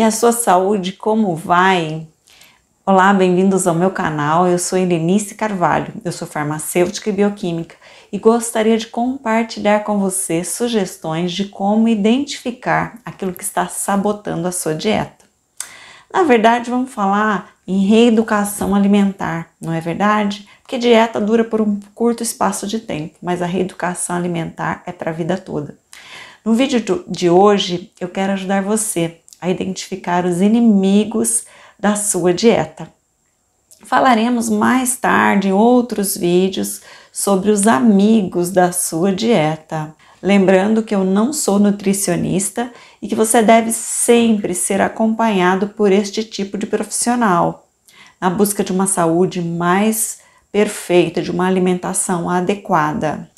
E a sua saúde, como vai? Olá, bem-vindos ao meu canal. Eu sou Helenice Carvalho, eu sou farmacêutica e bioquímica e gostaria de compartilhar com você sugestões de como identificar aquilo que está sabotando a sua dieta. Na verdade, vamos falar em reeducação alimentar, não é verdade? Porque dieta dura por um curto espaço de tempo, mas a reeducação alimentar é para a vida toda. No vídeo de hoje, eu quero ajudar você a identificar os inimigos da sua dieta. Falaremos mais tarde em outros vídeos sobre os amigos da sua dieta. Lembrando que eu não sou nutricionista e que você deve sempre ser acompanhado por este tipo de profissional na busca de uma saúde mais perfeita, de uma alimentação adequada.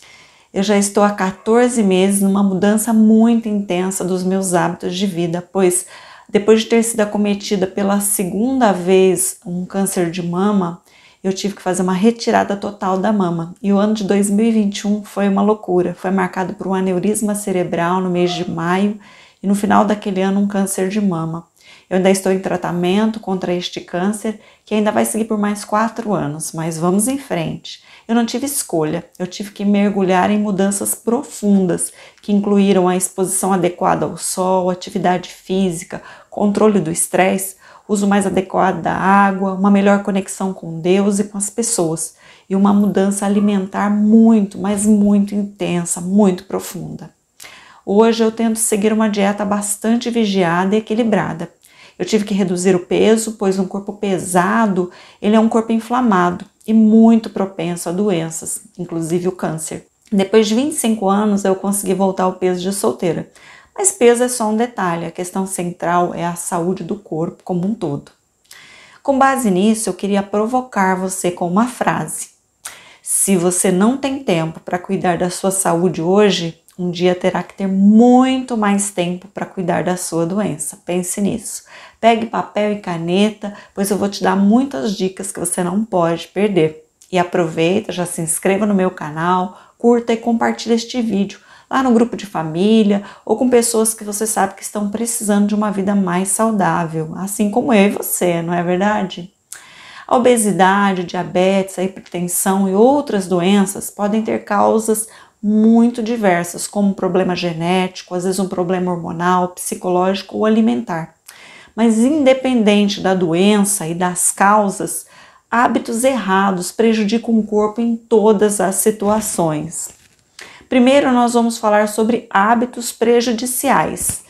Eu já estou há 14 meses numa mudança muito intensa dos meus hábitos de vida, pois depois de ter sido acometida pela segunda vez um câncer de mama, eu tive que fazer uma retirada total da mama. E o ano de 2021 foi uma loucura. Foi marcado por um aneurisma cerebral no mês de maio e no final daquele ano um câncer de mama. Eu ainda estou em tratamento contra este câncer que ainda vai seguir por mais quatro anos, mas vamos em frente. Eu não tive escolha, eu tive que mergulhar em mudanças profundas que incluíram a exposição adequada ao sol, atividade física, controle do estresse, uso mais adequado da água, uma melhor conexão com Deus e com as pessoas e uma mudança alimentar muito, mas muito intensa, muito profunda. Hoje eu tento seguir uma dieta bastante vigiada e equilibrada. Eu tive que reduzir o peso, pois um corpo pesado, ele é um corpo inflamado e muito propenso a doenças, inclusive o câncer. Depois de 25 anos, eu consegui voltar ao peso de solteira. Mas peso é só um detalhe, a questão central é a saúde do corpo como um todo. Com base nisso, eu queria provocar você com uma frase. Se você não tem tempo para cuidar da sua saúde hoje, um dia terá que ter muito mais tempo para cuidar da sua doença. Pense nisso. Pegue papel e caneta, pois eu vou te dar muitas dicas que você não pode perder. E aproveita, já se inscreva no meu canal, curta e compartilhe este vídeo lá no grupo de família ou com pessoas que você sabe que estão precisando de uma vida mais saudável, assim como eu e você, não é verdade? A obesidade, diabetes, a hipertensão e outras doenças podem ter causas muito diversas, como um problema genético, às vezes um problema hormonal, psicológico ou alimentar. Mas independente da doença e das causas, hábitos errados prejudicam o corpo em todas as situações. Primeiro nós vamos falar sobre hábitos prejudiciais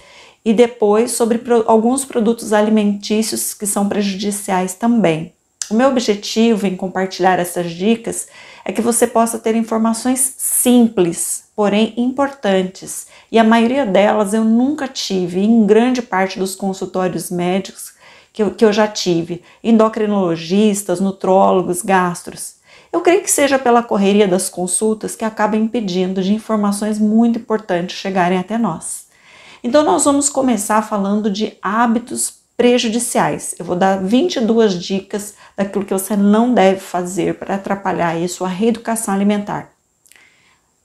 e depois sobre pro alguns produtos alimentícios que são prejudiciais também. O meu objetivo em compartilhar essas dicas é é que você possa ter informações simples, porém importantes. E a maioria delas eu nunca tive, em grande parte dos consultórios médicos que eu, que eu já tive: endocrinologistas, nutrólogos, gastros. Eu creio que seja pela correria das consultas que acaba impedindo de informações muito importantes chegarem até nós. Então, nós vamos começar falando de hábitos prejudiciais. Eu vou dar 22 dicas daquilo que você não deve fazer para atrapalhar aí sua reeducação alimentar.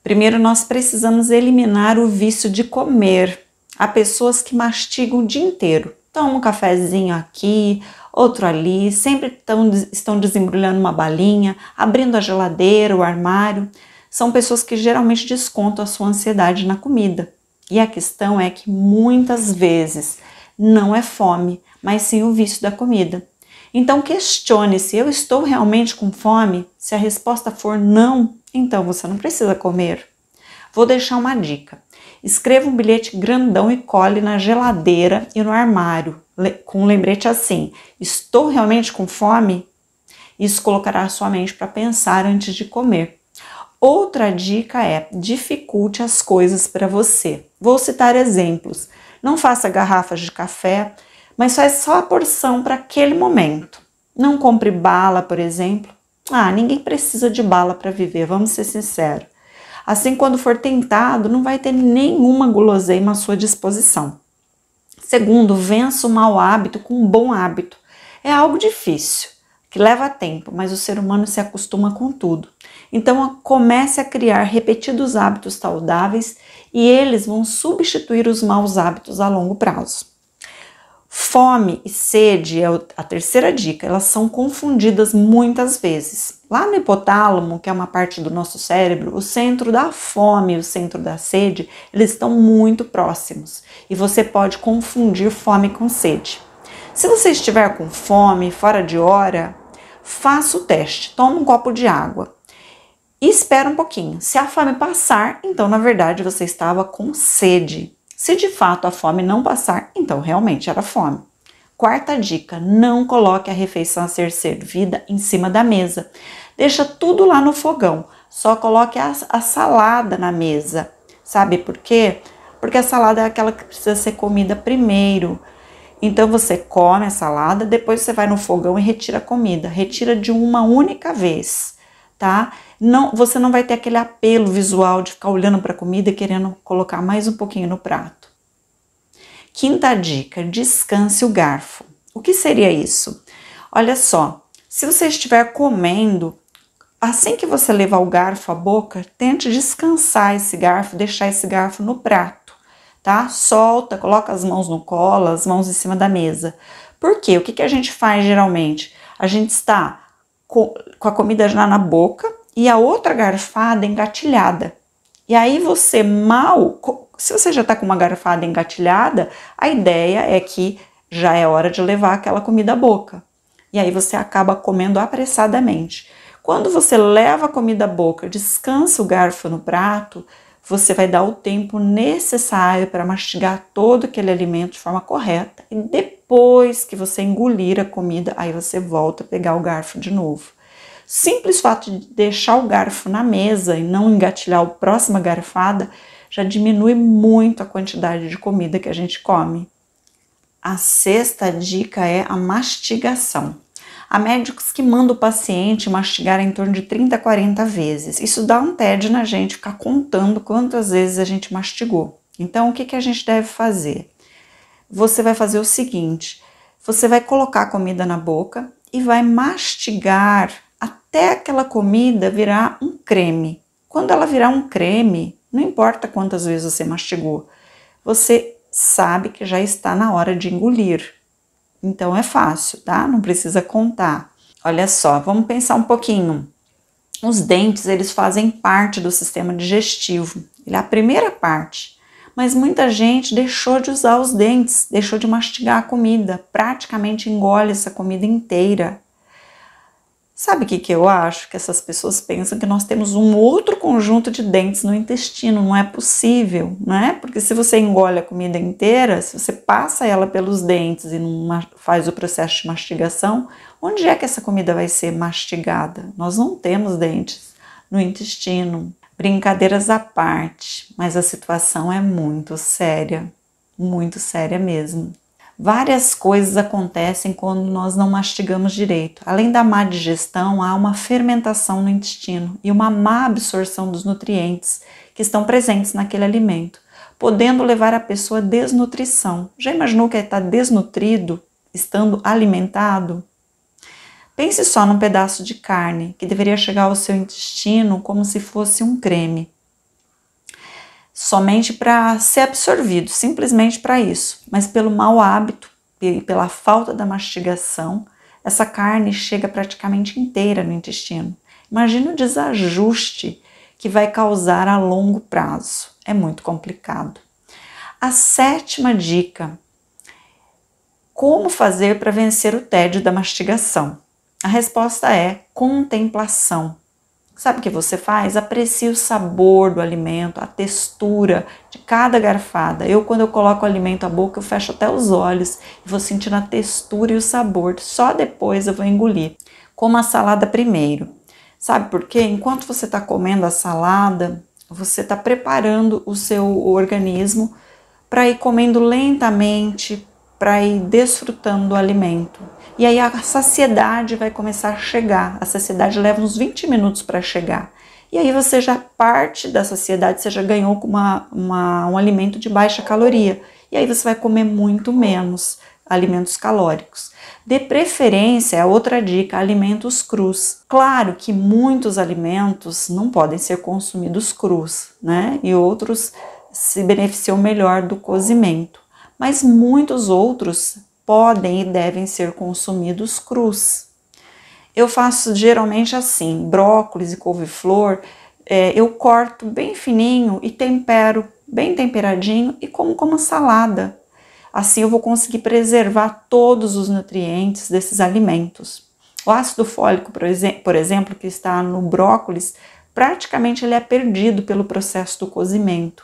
Primeiro, nós precisamos eliminar o vício de comer. Há pessoas que mastigam o dia inteiro. Tomam um cafezinho aqui, outro ali, sempre tão, estão desembrulhando uma balinha, abrindo a geladeira, o armário. São pessoas que geralmente descontam a sua ansiedade na comida. E a questão é que muitas vezes não é fome, mas sim o vício da comida. Então questione-se: eu estou realmente com fome? Se a resposta for não, então você não precisa comer. Vou deixar uma dica. Escreva um bilhete grandão e cole na geladeira e no armário, com um lembrete assim: Estou realmente com fome? Isso colocará sua mente para pensar antes de comer. Outra dica é: dificulte as coisas para você. Vou citar exemplos. Não faça garrafas de café, mas só é só a porção para aquele momento. Não compre bala, por exemplo. Ah, ninguém precisa de bala para viver, vamos ser sinceros. Assim, quando for tentado, não vai ter nenhuma guloseima à sua disposição. Segundo, vença o mau hábito com um bom hábito. É algo difícil, que leva tempo, mas o ser humano se acostuma com tudo. Então, comece a criar repetidos hábitos saudáveis e eles vão substituir os maus hábitos a longo prazo. Fome e sede é a terceira dica, elas são confundidas muitas vezes. Lá no hipotálamo, que é uma parte do nosso cérebro, o centro da fome e o centro da sede, eles estão muito próximos e você pode confundir fome com sede. Se você estiver com fome, fora de hora, faça o teste, toma um copo de água e espera um pouquinho. Se a fome passar, então na verdade você estava com sede. Se de fato a fome não passar, então realmente era fome. Quarta dica: não coloque a refeição a ser servida em cima da mesa. Deixa tudo lá no fogão, só coloque a, a salada na mesa. Sabe por quê? Porque a salada é aquela que precisa ser comida primeiro. Então você come a salada, depois você vai no fogão e retira a comida. Retira de uma única vez, tá? não, você não vai ter aquele apelo visual de ficar olhando para a comida e querendo colocar mais um pouquinho no prato. Quinta dica: descanse o garfo. O que seria isso? Olha só, se você estiver comendo, assim que você levar o garfo à boca, tente descansar esse garfo, deixar esse garfo no prato, tá? Solta, coloca as mãos no colo, as mãos em cima da mesa. Por quê? O que, que a gente faz geralmente? A gente está com a comida já na boca, e a outra garfada engatilhada. E aí você mal, se você já está com uma garfada engatilhada, a ideia é que já é hora de levar aquela comida à boca. E aí você acaba comendo apressadamente. Quando você leva a comida à boca, descansa o garfo no prato, você vai dar o tempo necessário para mastigar todo aquele alimento de forma correta. E depois que você engolir a comida, aí você volta a pegar o garfo de novo. Simples fato de deixar o garfo na mesa e não engatilhar a próxima garfada já diminui muito a quantidade de comida que a gente come. A sexta dica é a mastigação. Há médicos que mandam o paciente mastigar em torno de 30 a 40 vezes. Isso dá um tédio na gente ficar contando quantas vezes a gente mastigou. Então, o que, que a gente deve fazer? Você vai fazer o seguinte: você vai colocar a comida na boca e vai mastigar até aquela comida virar um creme. Quando ela virar um creme, não importa quantas vezes você mastigou, você sabe que já está na hora de engolir. Então é fácil, tá? Não precisa contar. Olha só, vamos pensar um pouquinho. Os dentes, eles fazem parte do sistema digestivo. Ele é a primeira parte. Mas muita gente deixou de usar os dentes, deixou de mastigar a comida, praticamente engole essa comida inteira. Sabe o que, que eu acho? Que essas pessoas pensam que nós temos um outro conjunto de dentes no intestino. Não é possível, né? Porque se você engole a comida inteira, se você passa ela pelos dentes e não faz o processo de mastigação, onde é que essa comida vai ser mastigada? Nós não temos dentes no intestino. Brincadeiras à parte, mas a situação é muito séria, muito séria mesmo. Várias coisas acontecem quando nós não mastigamos direito. Além da má digestão, há uma fermentação no intestino e uma má absorção dos nutrientes que estão presentes naquele alimento, podendo levar a pessoa à desnutrição. Já imaginou que está desnutrido estando alimentado? Pense só num pedaço de carne que deveria chegar ao seu intestino como se fosse um creme somente para ser absorvido, simplesmente para isso, mas pelo mau hábito e pela falta da mastigação, essa carne chega praticamente inteira no intestino. Imagina o desajuste que vai causar a longo prazo. É muito complicado. A sétima dica: como fazer para vencer o tédio da mastigação? A resposta é contemplação. Sabe o que você faz? Aprecie o sabor do alimento, a textura de cada garfada. Eu, quando eu coloco o alimento à boca, eu fecho até os olhos e vou sentindo a textura e o sabor. Só depois eu vou engolir. Coma a salada primeiro. Sabe por quê? Enquanto você está comendo a salada, você está preparando o seu organismo para ir comendo lentamente, para ir desfrutando do alimento. E aí a saciedade vai começar a chegar. A saciedade leva uns 20 minutos para chegar. E aí você já parte da saciedade, você já ganhou uma, uma, um alimento de baixa caloria. E aí você vai comer muito menos alimentos calóricos. De preferência, é outra dica, alimentos crus. Claro que muitos alimentos não podem ser consumidos crus, né? E outros se beneficiam melhor do cozimento. Mas muitos outros podem e devem ser consumidos crus. Eu faço geralmente assim: brócolis e couve-flor, é, eu corto bem fininho e tempero bem temperadinho e como como salada. Assim eu vou conseguir preservar todos os nutrientes desses alimentos. O ácido fólico, por exemplo, que está no brócolis, praticamente ele é perdido pelo processo do cozimento.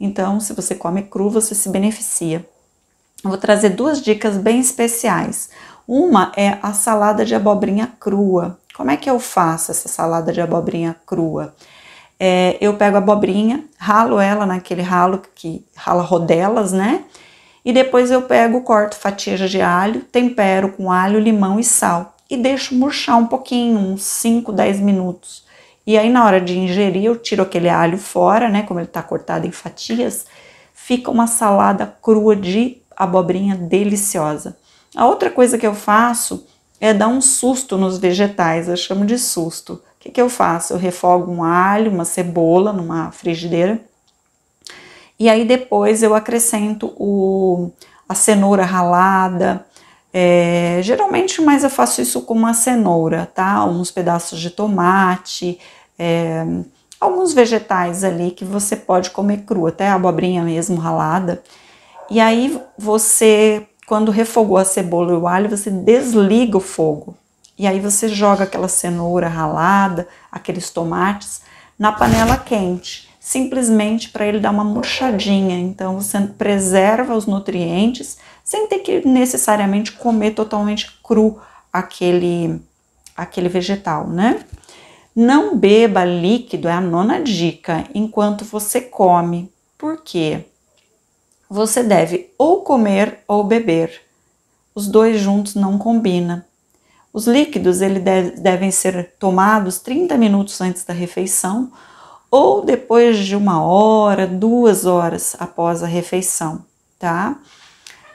Então, se você come cru, você se beneficia vou trazer duas dicas bem especiais. Uma é a salada de abobrinha crua. Como é que eu faço essa salada de abobrinha crua? É, eu pego a abobrinha, ralo ela naquele ralo que rala rodelas, né? E depois eu pego, corto fatias de alho, tempero com alho, limão e sal e deixo murchar um pouquinho, uns 5, 10 minutos. E aí na hora de ingerir, eu tiro aquele alho fora, né, como ele tá cortado em fatias, fica uma salada crua de abobrinha deliciosa. A outra coisa que eu faço é dar um susto nos vegetais, eu chamo de susto. O que, que eu faço? Eu refogo um alho, uma cebola numa frigideira e aí depois eu acrescento o, a cenoura ralada. É, geralmente, mas eu faço isso com uma cenoura, tá? Uns pedaços de tomate, é, alguns vegetais ali que você pode comer cru, até abobrinha mesmo ralada. E aí você, quando refogou a cebola e o alho, você desliga o fogo. E aí você joga aquela cenoura ralada, aqueles tomates na panela quente, simplesmente para ele dar uma murchadinha. Então você preserva os nutrientes sem ter que necessariamente comer totalmente cru aquele aquele vegetal, né? Não beba líquido, é a nona dica, enquanto você come. Por quê? você deve ou comer ou beber. Os dois juntos não combina. Os líquidos ele deve, devem ser tomados 30 minutos antes da refeição ou depois de uma hora, duas horas após a refeição, tá?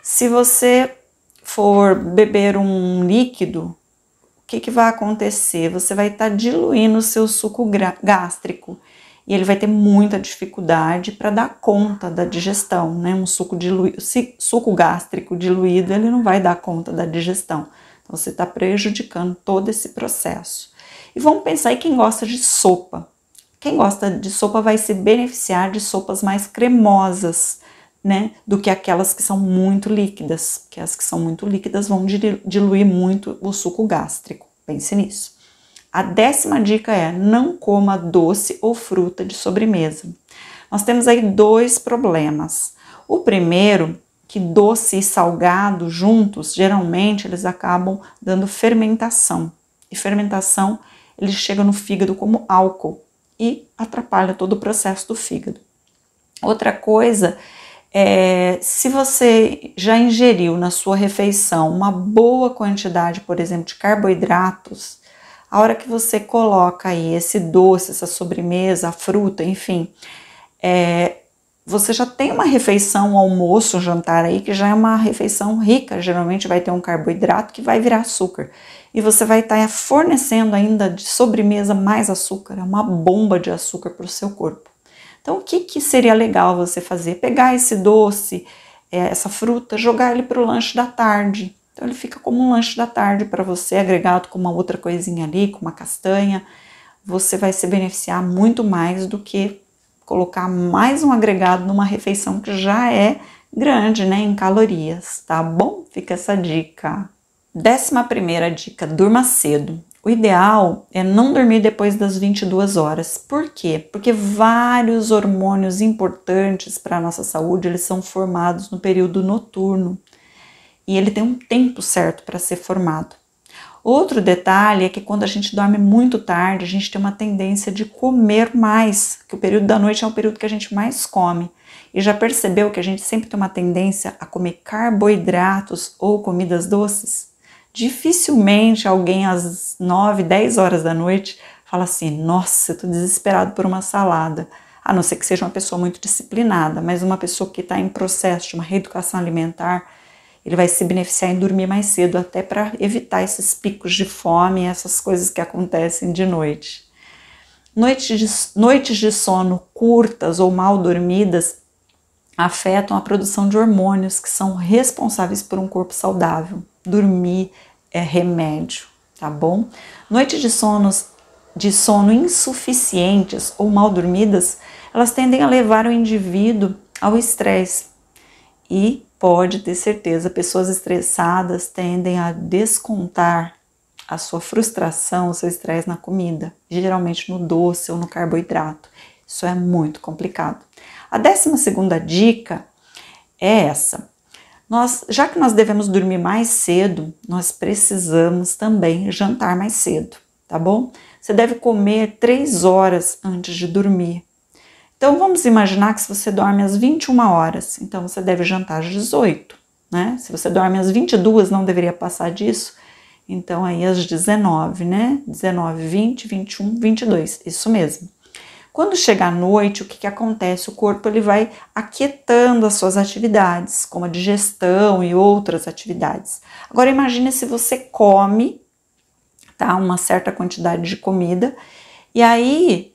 Se você for beber um líquido, o que, que vai acontecer? Você vai estar tá diluindo o seu suco gástrico e ele vai ter muita dificuldade para dar conta da digestão, né? Um suco, diluído, suco gástrico diluído, ele não vai dar conta da digestão. Então, você está prejudicando todo esse processo. E vamos pensar em quem gosta de sopa. Quem gosta de sopa vai se beneficiar de sopas mais cremosas, né? Do que aquelas que são muito líquidas, porque as que são muito líquidas vão diluir muito o suco gástrico. Pense nisso. A décima dica é: não coma doce ou fruta de sobremesa. Nós temos aí dois problemas. O primeiro, que doce e salgado juntos, geralmente eles acabam dando fermentação. E fermentação, ele chega no fígado como álcool e atrapalha todo o processo do fígado. Outra coisa é, se você já ingeriu na sua refeição uma boa quantidade, por exemplo, de carboidratos, a hora que você coloca aí esse doce, essa sobremesa, a fruta, enfim, é, você já tem uma refeição, um almoço, um jantar aí, que já é uma refeição rica, geralmente vai ter um carboidrato que vai virar açúcar. E você vai estar tá fornecendo ainda de sobremesa mais açúcar, é uma bomba de açúcar para o seu corpo. Então, o que, que seria legal você fazer? Pegar esse doce, é, essa fruta, jogar ele para o lanche da tarde, então ele fica como um lanche da tarde para você, agregado com uma outra coisinha ali, com uma castanha. Você vai se beneficiar muito mais do que colocar mais um agregado numa refeição que já é grande, né, em calorias, tá bom? Fica essa dica. Décima primeira dica, durma cedo. O ideal é não dormir depois das 22 horas. Por quê? Porque vários hormônios importantes para a nossa saúde, eles são formados no período noturno e ele tem um tempo certo para ser formado. Outro detalhe é que quando a gente dorme muito tarde, a gente tem uma tendência de comer mais, que o período da noite é o período que a gente mais come. E já percebeu que a gente sempre tem uma tendência a comer carboidratos ou comidas doces? Dificilmente alguém às 9, 10 horas da noite fala assim: "Nossa, eu desesperado por uma salada" a não ser que seja uma pessoa muito disciplinada, mas uma pessoa que está em processo de uma reeducação alimentar, ele vai se beneficiar em dormir mais cedo, até para evitar esses picos de fome, essas coisas que acontecem de noite. Noites de, noites de sono curtas ou mal dormidas afetam a produção de hormônios que são responsáveis por um corpo saudável. Dormir é remédio, tá bom? Noites de sonos de sono insuficientes ou mal dormidas, elas tendem a levar o indivíduo ao estresse e Pode ter certeza, pessoas estressadas tendem a descontar a sua frustração, o seu estresse na comida, geralmente no doce ou no carboidrato. Isso é muito complicado. A décima segunda dica é essa. Nós, já que nós devemos dormir mais cedo, nós precisamos também jantar mais cedo, tá bom? Você deve comer três horas antes de dormir então vamos imaginar que se você dorme às 21 horas, então você deve jantar às 18, né? Se você dorme às 22, não deveria passar disso. Então aí às 19, né? 19, 20, 21, 22, isso mesmo. Quando chega a noite, o que, que acontece? O corpo ele vai aquietando as suas atividades, como a digestão e outras atividades. Agora imagine se você come, tá? Uma certa quantidade de comida, e aí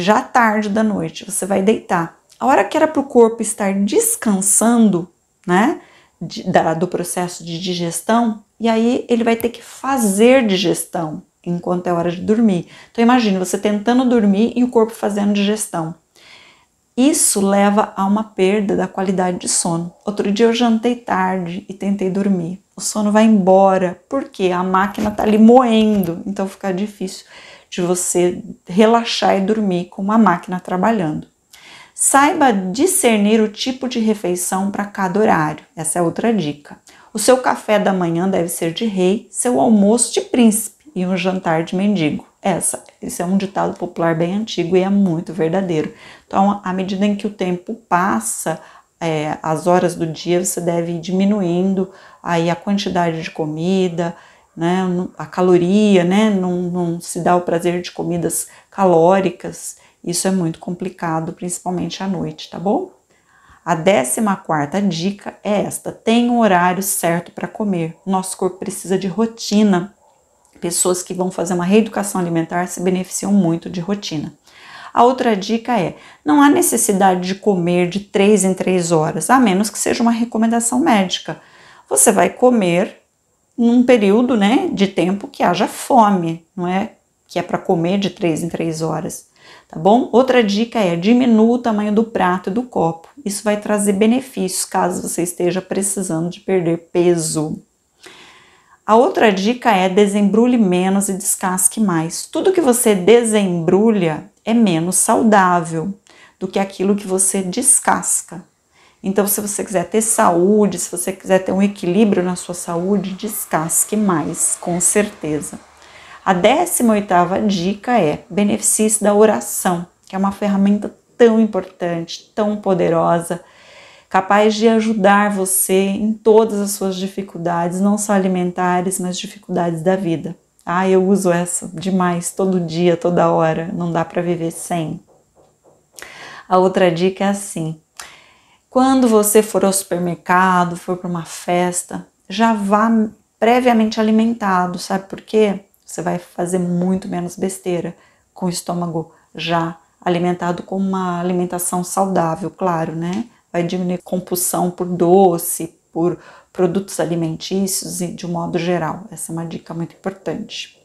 já tarde da noite, você vai deitar. A hora que era para o corpo estar descansando, né, de, da, do processo de digestão, e aí ele vai ter que fazer digestão enquanto é hora de dormir. Então imagine você tentando dormir e o corpo fazendo digestão. Isso leva a uma perda da qualidade de sono. Outro dia eu jantei tarde e tentei dormir. O sono vai embora porque a máquina tá ali moendo, então fica difícil de você relaxar e dormir com uma máquina trabalhando. Saiba discernir o tipo de refeição para cada horário. Essa é outra dica. O seu café da manhã deve ser de rei, seu almoço de príncipe e um jantar de mendigo. Essa, esse é um ditado popular bem antigo e é muito verdadeiro. Então, à medida em que o tempo passa, é, as horas do dia você deve ir diminuindo aí a quantidade de comida, né? A caloria, né? Não, não se dá o prazer de comidas calóricas. Isso é muito complicado, principalmente à noite, tá bom? A décima quarta dica é esta: tem um horário certo para comer. Nosso corpo precisa de rotina. Pessoas que vão fazer uma reeducação alimentar se beneficiam muito de rotina. A outra dica é: não há necessidade de comer de 3 em 3 horas, a menos que seja uma recomendação médica. Você vai comer num período né, de tempo que haja fome, não é? Que é para comer de três em três horas, tá bom? Outra dica é diminua o tamanho do prato e do copo. Isso vai trazer benefícios caso você esteja precisando de perder peso. A outra dica é desembrulhe menos e descasque mais. Tudo que você desembrulha é menos saudável do que aquilo que você descasca, então, se você quiser ter saúde, se você quiser ter um equilíbrio na sua saúde, descasque mais, com certeza. A 18 dica é: beneficie-se da oração, que é uma ferramenta tão importante, tão poderosa, capaz de ajudar você em todas as suas dificuldades, não só alimentares, mas dificuldades da vida. Ah, eu uso essa demais, todo dia, toda hora, não dá para viver sem. A outra dica é assim: quando você for ao supermercado, for para uma festa, já vá previamente alimentado, sabe por quê? Você vai fazer muito menos besteira com o estômago já alimentado com uma alimentação saudável, claro, né? Vai diminuir compulsão por doce, por produtos alimentícios e de um modo geral. Essa é uma dica muito importante.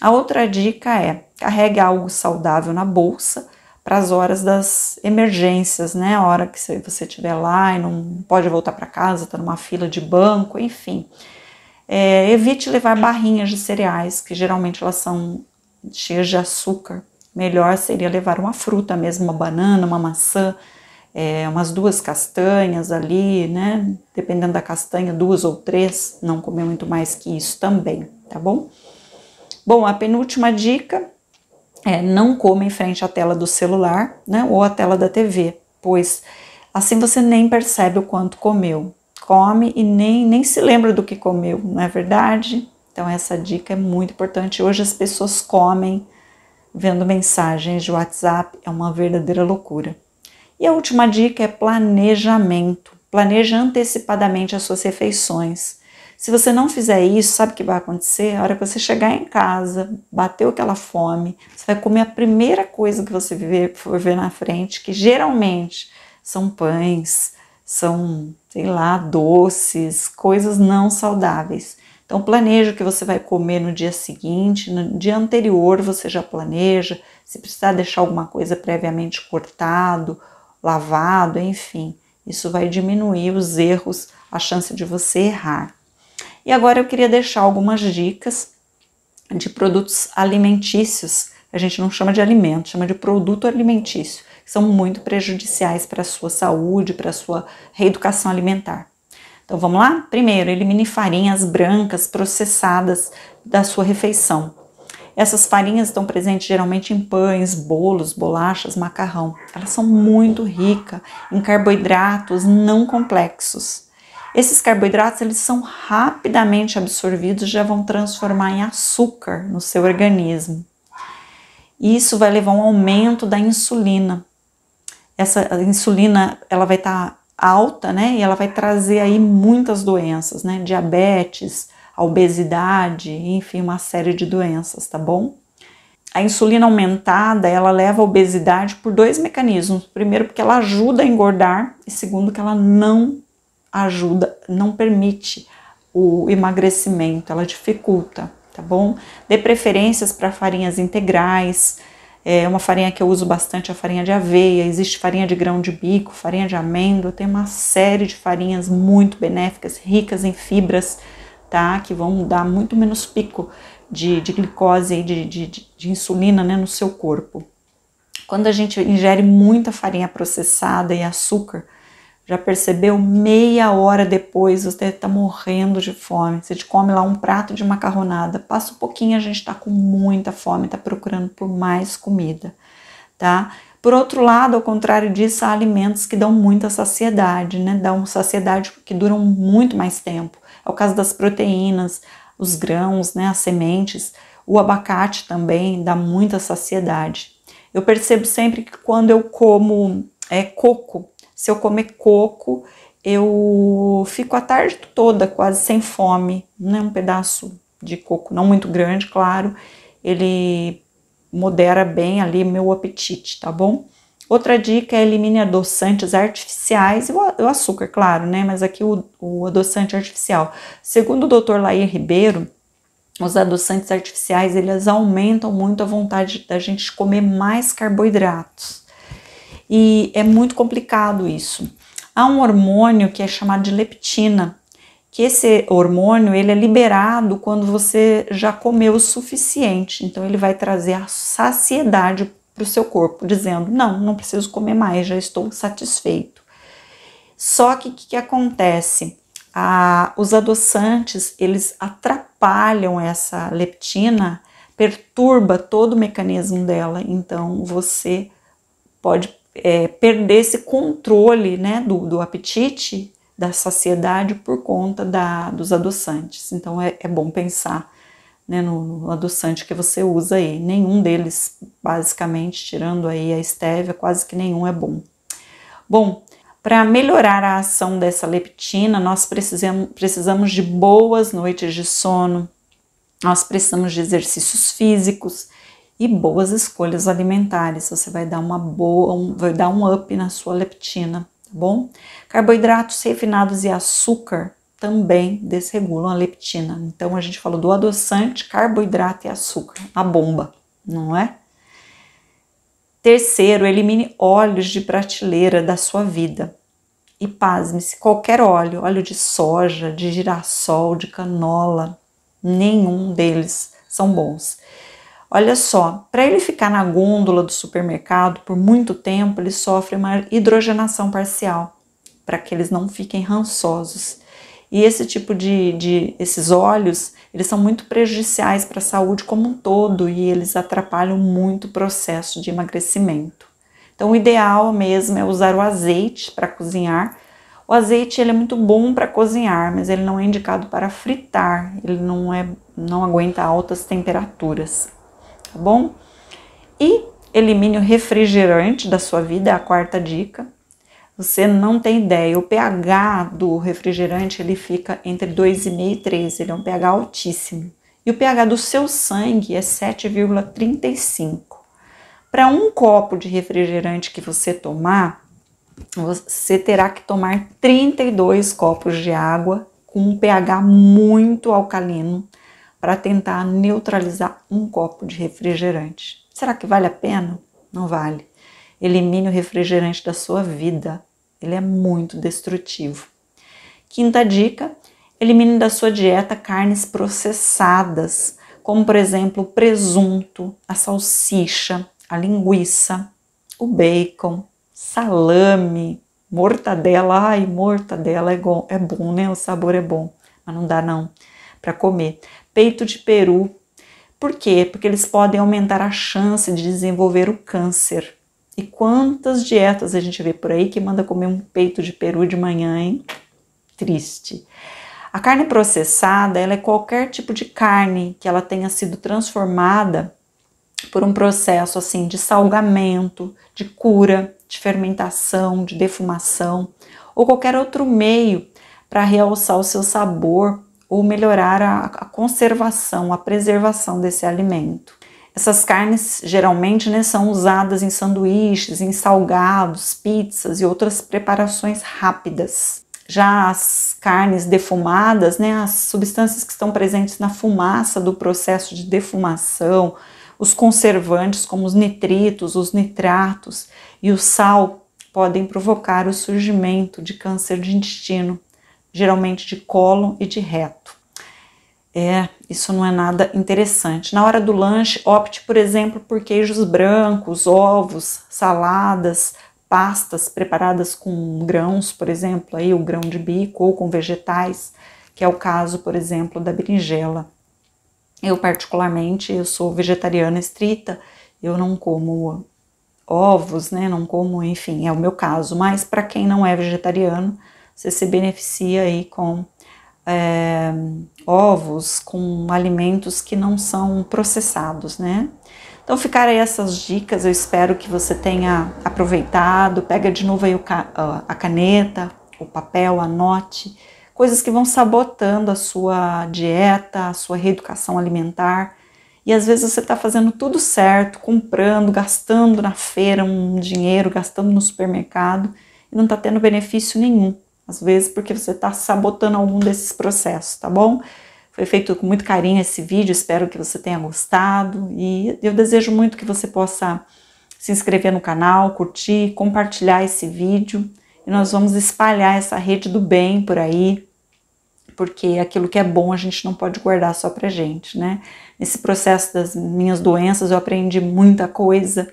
A outra dica é carregue algo saudável na bolsa para as horas das emergências, né? A hora que você estiver lá e não pode voltar para casa, está numa fila de banco, enfim. É, evite levar barrinhas de cereais, que geralmente elas são cheias de açúcar. Melhor seria levar uma fruta mesmo, uma banana, uma maçã, é, umas duas castanhas ali, né? Dependendo da castanha, duas ou três, não comer muito mais que isso também, tá bom? Bom, a penúltima dica é, não coma em frente à tela do celular né, ou à tela da TV, pois assim você nem percebe o quanto comeu. Come e nem, nem se lembra do que comeu, não é verdade? Então, essa dica é muito importante. Hoje as pessoas comem vendo mensagens de WhatsApp, é uma verdadeira loucura. E a última dica é planejamento. Planeja antecipadamente as suas refeições. Se você não fizer isso, sabe o que vai acontecer? A hora que você chegar em casa, bateu aquela fome, você vai comer a primeira coisa que você viver for ver na frente, que geralmente são pães, são, sei lá, doces, coisas não saudáveis. Então planeja o que você vai comer no dia seguinte, no dia anterior você já planeja, se precisar deixar alguma coisa previamente cortado, lavado, enfim. Isso vai diminuir os erros, a chance de você errar. E agora eu queria deixar algumas dicas de produtos alimentícios. A gente não chama de alimento, chama de produto alimentício, que são muito prejudiciais para a sua saúde, para a sua reeducação alimentar. Então vamos lá? Primeiro, elimine farinhas brancas processadas da sua refeição. Essas farinhas estão presentes geralmente em pães, bolos, bolachas, macarrão. Elas são muito ricas em carboidratos não complexos. Esses carboidratos eles são rapidamente absorvidos, já vão transformar em açúcar no seu organismo. Isso vai levar a um aumento da insulina. Essa insulina ela vai estar tá alta, né? E ela vai trazer aí muitas doenças, né? Diabetes, obesidade, enfim, uma série de doenças, tá bom? A insulina aumentada, ela leva a obesidade por dois mecanismos. Primeiro, porque ela ajuda a engordar, e segundo, que ela não ajuda, não permite o emagrecimento, ela dificulta, tá bom? Dê preferências para farinhas integrais, é uma farinha que eu uso bastante, é a farinha de aveia, existe farinha de grão de bico, farinha de amêndoa, tem uma série de farinhas muito benéficas, ricas em fibras, tá? Que vão dar muito menos pico de, de glicose e de, de, de insulina né, no seu corpo. Quando a gente ingere muita farinha processada e açúcar, já percebeu? Meia hora depois você está morrendo de fome. Você te come lá um prato de macarronada. Passa um pouquinho, a gente está com muita fome, está procurando por mais comida, tá? Por outro lado, ao contrário disso, há alimentos que dão muita saciedade, né? Dão saciedade que duram muito mais tempo. É o caso das proteínas, os grãos, né? As sementes. O abacate também dá muita saciedade. Eu percebo sempre que quando eu como é coco, se eu comer coco, eu fico a tarde toda quase sem fome, é Um pedaço de coco não muito grande, claro, ele modera bem ali meu apetite, tá bom? Outra dica é elimine adoçantes artificiais e o açúcar, claro, né? Mas aqui o, o adoçante artificial. Segundo o Dr. Lair Ribeiro, os adoçantes artificiais eles aumentam muito a vontade da gente comer mais carboidratos e é muito complicado isso. Há um hormônio que é chamado de leptina, que esse hormônio ele é liberado quando você já comeu o suficiente. Então ele vai trazer a saciedade para o seu corpo, dizendo: não, não preciso comer mais, já estou satisfeito. Só que o que, que, acontece? Ah, os adoçantes eles atrapalham essa leptina, perturba todo o mecanismo dela. Então você pode é, perder esse controle né, do, do, apetite, da saciedade por conta da, dos adoçantes. Então é, é bom pensar né, no, no, adoçante que você usa aí. Nenhum deles, basicamente, tirando aí a estévia, quase que nenhum é bom. Bom, para melhorar a ação dessa leptina, nós precisamos, precisamos de boas noites de sono, nós precisamos de exercícios físicos, e boas escolhas alimentares. Você vai dar uma boa, um, vai dar um up na sua leptina, tá bom? Carboidratos refinados e açúcar também desregulam a leptina. Então a gente falou do adoçante, carboidrato e açúcar, a bomba, não é? Terceiro, elimine óleos de prateleira da sua vida. E pasme-se, qualquer óleo, óleo de soja, de girassol, de canola, nenhum deles são bons. Olha só, para ele ficar na gôndola do supermercado por muito tempo, ele sofre uma hidrogenação parcial, para que eles não fiquem rançosos. E esse tipo de, de esses óleos, eles são muito prejudiciais para a saúde como um todo e eles atrapalham muito o processo de emagrecimento. Então, o ideal mesmo é usar o azeite para cozinhar. O azeite ele é muito bom para cozinhar, mas ele não é indicado para fritar. Ele não é não aguenta altas temperaturas tá bom? E elimine o refrigerante da sua vida, é a quarta dica. Você não tem ideia, o pH do refrigerante ele fica entre 2,5 e 3, ele é um pH altíssimo. E o pH do seu sangue é 7,35. Para um copo de refrigerante que você tomar, você terá que tomar 32 copos de água com um pH muito alcalino para tentar neutralizar um copo de refrigerante. Será que vale a pena? Não vale. Elimine o refrigerante da sua vida. Ele é muito destrutivo. Quinta dica: elimine da sua dieta carnes processadas, como por exemplo o presunto, a salsicha, a linguiça, o bacon, salame, mortadela. Ai, mortadela é bom, é bom, né? O sabor é bom, mas não dá não para comer. Peito de peru. Por quê? Porque eles podem aumentar a chance de desenvolver o câncer. E quantas dietas a gente vê por aí que manda comer um peito de peru de manhã, hein? Triste. A carne processada, ela é qualquer tipo de carne que ela tenha sido transformada por um processo assim de salgamento, de cura, de fermentação, de defumação ou qualquer outro meio para realçar o seu sabor ou melhorar a, a conservação, a preservação desse alimento. Essas carnes geralmente né, são usadas em sanduíches, em salgados, pizzas e outras preparações rápidas. Já as carnes defumadas, né, as substâncias que estão presentes na fumaça do processo de defumação, os conservantes como os nitritos, os nitratos e o sal podem provocar o surgimento de câncer de intestino geralmente de colo e de reto. É, isso não é nada interessante. Na hora do lanche, opte, por exemplo, por queijos brancos, ovos, saladas, pastas preparadas com grãos, por exemplo, aí o grão de bico ou com vegetais, que é o caso, por exemplo, da berinjela. Eu particularmente, eu sou vegetariana estrita, eu não como ovos, né? Não como, enfim, é o meu caso, mas para quem não é vegetariano, você se beneficia aí com é, ovos, com alimentos que não são processados, né? Então ficaram aí essas dicas, eu espero que você tenha aproveitado, pega de novo aí ca a caneta, o papel, anote, coisas que vão sabotando a sua dieta, a sua reeducação alimentar. E às vezes você está fazendo tudo certo, comprando, gastando na feira um dinheiro, gastando no supermercado e não está tendo benefício nenhum às vezes porque você está sabotando algum desses processos, tá bom? Foi feito com muito carinho esse vídeo, espero que você tenha gostado e eu desejo muito que você possa se inscrever no canal, curtir, compartilhar esse vídeo e nós vamos espalhar essa rede do bem por aí, porque aquilo que é bom a gente não pode guardar só pra gente, né? Nesse processo das minhas doenças eu aprendi muita coisa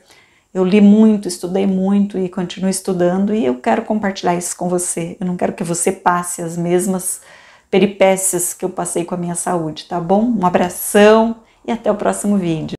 eu li muito, estudei muito e continuo estudando e eu quero compartilhar isso com você. Eu não quero que você passe as mesmas peripécias que eu passei com a minha saúde, tá bom? Um abração e até o próximo vídeo.